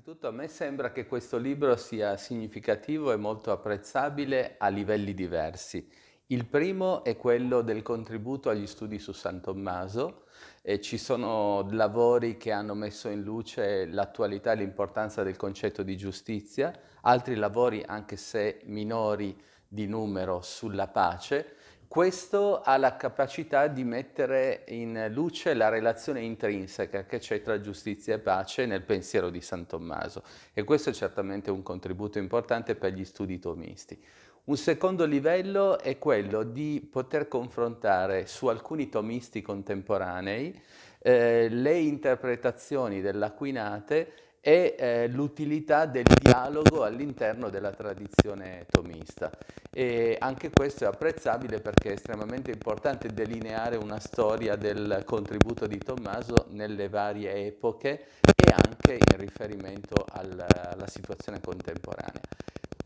Innanzitutto a me sembra che questo libro sia significativo e molto apprezzabile a livelli diversi. Il primo è quello del contributo agli studi su San Tommaso. E ci sono lavori che hanno messo in luce l'attualità e l'importanza del concetto di giustizia, altri lavori, anche se minori di numero, sulla pace, questo ha la capacità di mettere in luce la relazione intrinseca che c'è tra giustizia e pace nel pensiero di San Tommaso e questo è certamente un contributo importante per gli studi tomisti. Un secondo livello è quello di poter confrontare su alcuni tomisti contemporanei eh, le interpretazioni dell'Aquinate e eh, l'utilità del dialogo all'interno della tradizione tomista. E anche questo è apprezzabile perché è estremamente importante delineare una storia del contributo di Tommaso nelle varie epoche e anche in riferimento al, alla situazione contemporanea.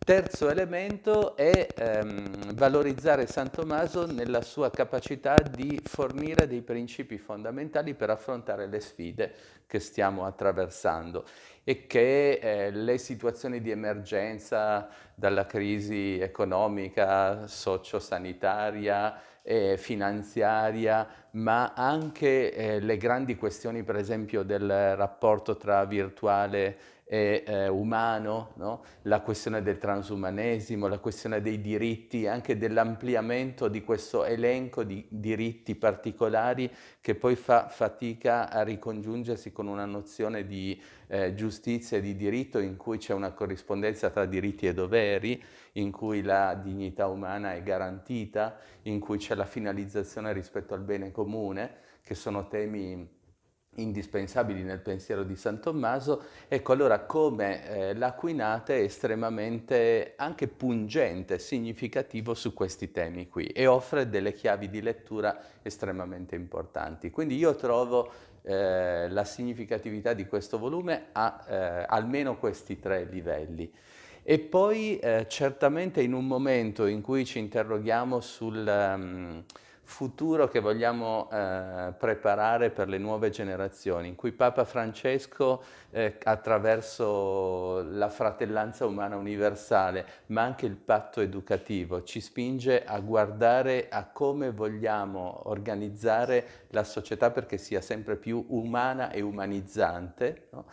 Terzo elemento è ehm, valorizzare San Tommaso nella sua capacità di fornire dei principi fondamentali per affrontare le sfide che stiamo attraversando e che eh, le situazioni di emergenza dalla crisi economica, sociosanitaria, eh, finanziaria, ma anche eh, le grandi questioni per esempio del rapporto tra virtuale eh, eh, umano, no? la questione del transumanesimo, la questione dei diritti, anche dell'ampliamento di questo elenco di diritti particolari che poi fa fatica a ricongiungersi con una nozione di eh, giustizia e di diritto in cui c'è una corrispondenza tra diritti e doveri, in cui la dignità umana è garantita, in cui c'è la finalizzazione rispetto al bene comune, che sono temi indispensabili nel pensiero di San Tommaso, ecco allora come eh, l'Aquinate è estremamente anche pungente, significativo su questi temi qui e offre delle chiavi di lettura estremamente importanti. Quindi io trovo eh, la significatività di questo volume a eh, almeno questi tre livelli. E poi eh, certamente in un momento in cui ci interroghiamo sul... Um, futuro che vogliamo eh, preparare per le nuove generazioni, in cui Papa Francesco, eh, attraverso la fratellanza umana universale, ma anche il patto educativo, ci spinge a guardare a come vogliamo organizzare la società perché sia sempre più umana e umanizzante. No?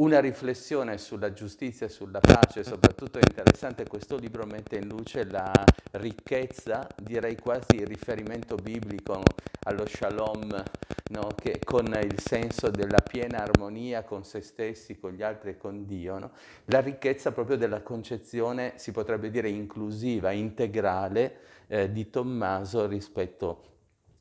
Una riflessione sulla giustizia e sulla pace, soprattutto interessante, questo libro mette in luce la ricchezza, direi quasi il riferimento biblico allo shalom, no? che con il senso della piena armonia con se stessi, con gli altri e con Dio, no? la ricchezza proprio della concezione, si potrebbe dire, inclusiva, integrale eh, di Tommaso rispetto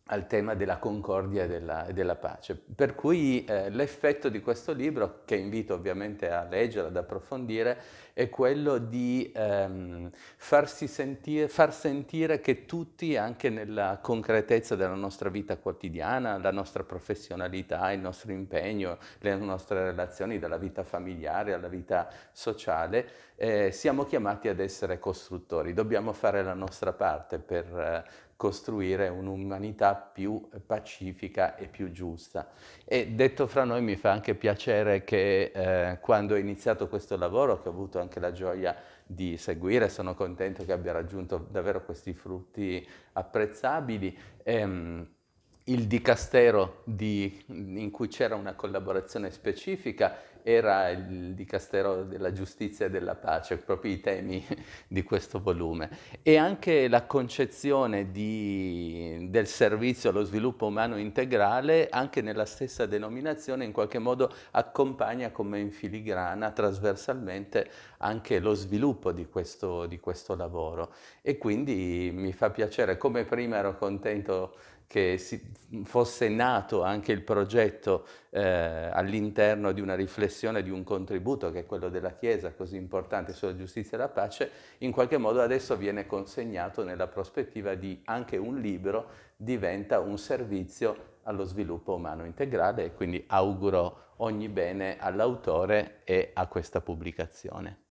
al tema della concordia e della, della pace. Per cui eh, l'effetto di questo libro, che invito ovviamente a leggere, ad approfondire, è quello di ehm, farsi sentire, far sentire che tutti, anche nella concretezza della nostra vita quotidiana, la nostra professionalità, il nostro impegno, le nostre relazioni, dalla vita familiare alla vita sociale, eh, siamo chiamati ad essere costruttori. Dobbiamo fare la nostra parte per... Eh, costruire un'umanità più pacifica e più giusta. E detto fra noi mi fa anche piacere che eh, quando ho iniziato questo lavoro, che ho avuto anche la gioia di seguire, sono contento che abbia raggiunto davvero questi frutti apprezzabili, ehm, il dicastero di, in cui c'era una collaborazione specifica era il dicastero della giustizia e della pace, proprio i temi di questo volume. E anche la concezione di, del servizio allo sviluppo umano integrale, anche nella stessa denominazione, in qualche modo accompagna come in filigrana trasversalmente anche lo sviluppo di questo, di questo lavoro. E quindi mi fa piacere, come prima ero contento che si, fosse nato anche il progetto eh, all'interno di una riflessione, di un contributo che è quello della Chiesa così importante sulla giustizia e la pace, in qualche modo adesso viene consegnato nella prospettiva di anche un libro diventa un servizio allo sviluppo umano integrale e quindi auguro ogni bene all'autore e a questa pubblicazione.